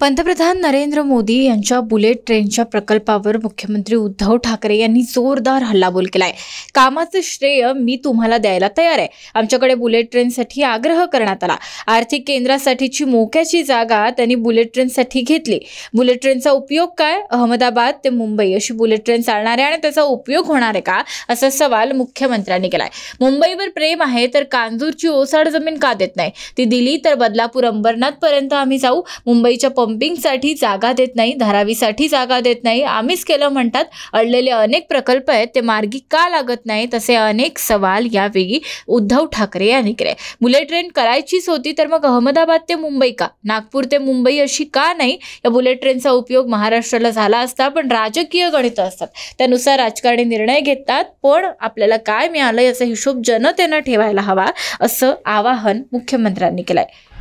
पंतप्रधान नरेंद्र मोदी यांच्या बुलेट ट्रेनच्या प्रकल्पावर मुख्यमंत्री उद्धव ठाकरे यांनी जोरदार हल्लाबोल केला आहे कामाचं श्रेय मी तुम्हाला द्यायला तयार आहे आमच्याकडे बुलेट ट्रेनसाठी आग्रह करण्यात आला आर्थिक केंद्रासाठीची मोक्याची जागा त्यांनी बुलेट ट्रेनसाठी घेतली बुलेट ट्रेनचा उपयोग काय अहमदाबाद ते मुंबई अशी बुलेट ट्रेन चालणार आहे आणि त्याचा उपयोग होणार आहे का असा सवाल मुख्यमंत्र्यांनी केला आहे मुंबईवर प्रेम आहे तर कांजूरची ओसाड जमीन का देत नाही ती दिली तर बदलापूर अंबरनाथपर्यंत आम्ही जाऊ मुंबईच्या पंपिंगसाठी जागा देत नाही धारावीसाठी जागा देत नाही आम्हीच केलं म्हणतात अडलेले अनेक प्रकल्प आहेत ते मार्गी का लागत नाहीत असे अनेक सवाल यावेळी उद्धव ठाकरे यांनी केले बुलेट ट्रेन करायचीच होती तर मग अहमदाबाद ते मुंबई का नागपूर ते मुंबई अशी का नाही या बुलेट ट्रेनचा उपयोग महाराष्ट्राला झाला असता पण राजकीय गणित असतात त्यानुसार राजकारणी निर्णय घेतात पण आपल्याला काय मिळालं याचा हिशोब जनतेनं ठेवायला हवा असं आवाहन मुख्यमंत्र्यांनी केलं आहे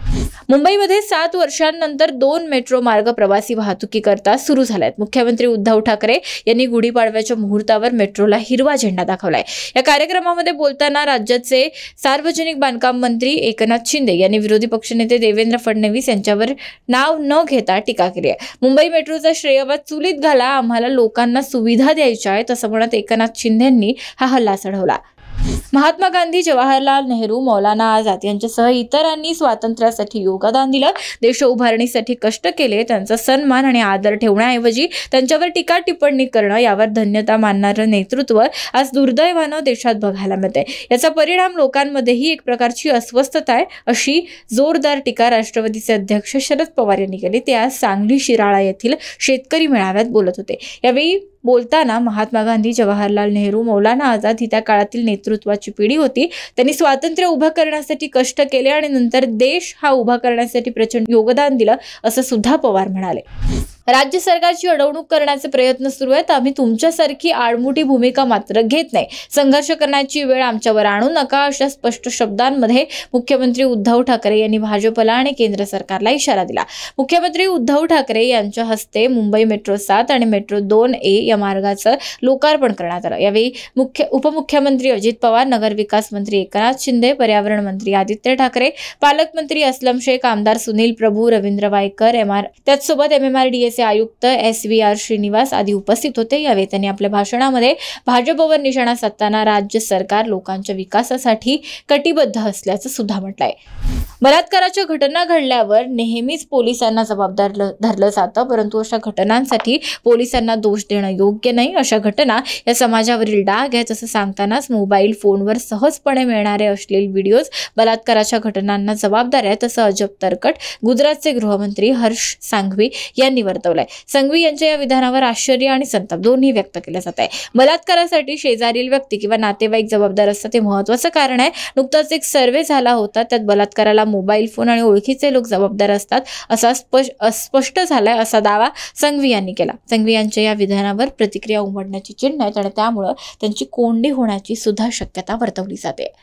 मुंबईमध्ये सात वर्षांनंतर दोन मेट्रो मार्ग प्रवासी वाहतुकीकरता सुरू झाले आहेत मुख्यमंत्री उद्धव ठाकरे यांनी गुढीपाडव्याच्या मुहूर्तावर मेट्रोला हिरवा झेंडा दाखवलाय या कार्यक्रमामध्ये बोलताना राज्याचे सार्वजनिक बांधकाम मंत्री एकनाथ शिंदे यांनी विरोधी पक्षनेते देवेंद्र फडणवीस यांच्यावर नाव न घेता टीका केली आहे मुंबई मेट्रोचा श्रेयवाद चुलीत घाला आम्हाला लोकांना सुविधा द्यायच्या आहेत असं म्हणत एकनाथ शिंदे यांनी हा हल्ला चढवला महात्मा गांधी जवाहरलाल नेहरू मौलाना आझाद यांच्यासह इतरांनी स्वातंत्र्यासाठी योगदान दिलं देश उभारणीसाठी कष्ट केले त्यांचा सन्मान आणि आदर ठेवण्याऐवजी त्यांच्यावर टीका टिप्पणी करणं यावर धन्यता मानणारं नेतृत्व आज दुर्दैवानं देशात बघायला मिळते याचा परिणाम लोकांमध्येही एक प्रकारची अस्वस्थता आहे अशी जोरदार टीका राष्ट्रवादीचे अध्यक्ष शरद पवार यांनी केली ते आज सांगली शिराळा येथील शेतकरी मेळाव्यात बोलत होते यावेळी बोलताना महात्मा गांधी जवाहरलाल नेहरू मौलाना आझाद ही त्या काळातील नेतृत्वाची पिढी होती त्यांनी स्वातंत्र्य उभं करण्यासाठी कष्ट केले आणि नंतर देश हा उभा करण्यासाठी प्रचंड योगदान दिलं असं सुद्धा पवार म्हणाले राज्य सरकारची अडवणूक करण्याचे प्रयत्न सुरू आहेत आम्ही तुमच्यासारखी आडमुठी भूमिका मात्र घेत नाही संघर्ष करण्याची वेळ आमच्यावर आणू नका अशा स्पष्ट शब्दांमध्ये मुख्यमंत्री उद्धव ठाकरे यांनी भाजपला आणि केंद्र सरकारला इशारा दिला मुख्यमंत्री उद्धव ठाकरे यांच्या हस्ते मुंबई मेट्रो सात आणि मेट्रो दोन ए या मार्गाचं लोकार्पण करण्यात आलं यावेळी मुख्य उपमुख्यमंत्री अजित पवार नगरविकास मंत्री एकनाथ शिंदे पर्यावरण मंत्री आदित्य ठाकरे पालकमंत्री असलम शेख आमदार सुनील प्रभू रवींद्र वायकर एम आर त्याचसोबत M M R D S से आयुक्त एस व्ही आर श्रीनिवास आदी उपस्थित होते यावेळी त्यांनी आपल्या भाषणामध्ये भाजपवर निशाणा साधताना राज्य सरकार लोकांच्या विकासासाठी कटिबद्ध असल्याचं सुद्धा म्हटलंय बलात्काराच्या घटना घडल्यावर नेहमीच पोलिसांना जबाबदार धरलं जातं परंतु अशा घटनांसाठी पोलिसांना दोष देणं योग्य नाही अशा घटना या समाजावरील डाग आहे असं सांगतानाच मोबाईल फोनवर सहजपणे मिळणारे असलेले व्हिडिओज बलात्काराच्या घटनांना जबाबदार आहेत असं अजब तरकट गुजरातचे गृहमंत्री हर्ष सांघवी यांनी वर्तवलंय सांघवी यांच्या या विधानावर आश्चर्य आणि संताप दोन्ही व्यक्त केला जात आहे बलात्कारासाठी शेजारील व्यक्ती किंवा नातेवाईक जबाबदार असतात ते महत्वाचं कारण आहे नुकताच एक सर्वे झाला होता त्यात बलात्काराला मोबाईल फोन आणि ओळखीचे लोक जबाबदार असतात असा स्पष्ट अस्पष्ट झालाय असा दावा संघवी यांनी केला संघवी यांच्या या विधानावर प्रतिक्रिया उमडण्याची चिन्ह आहेत आणि त्यामुळं त्यांची कोंडी होण्याची सुद्धा शक्यता वर्तवली जाते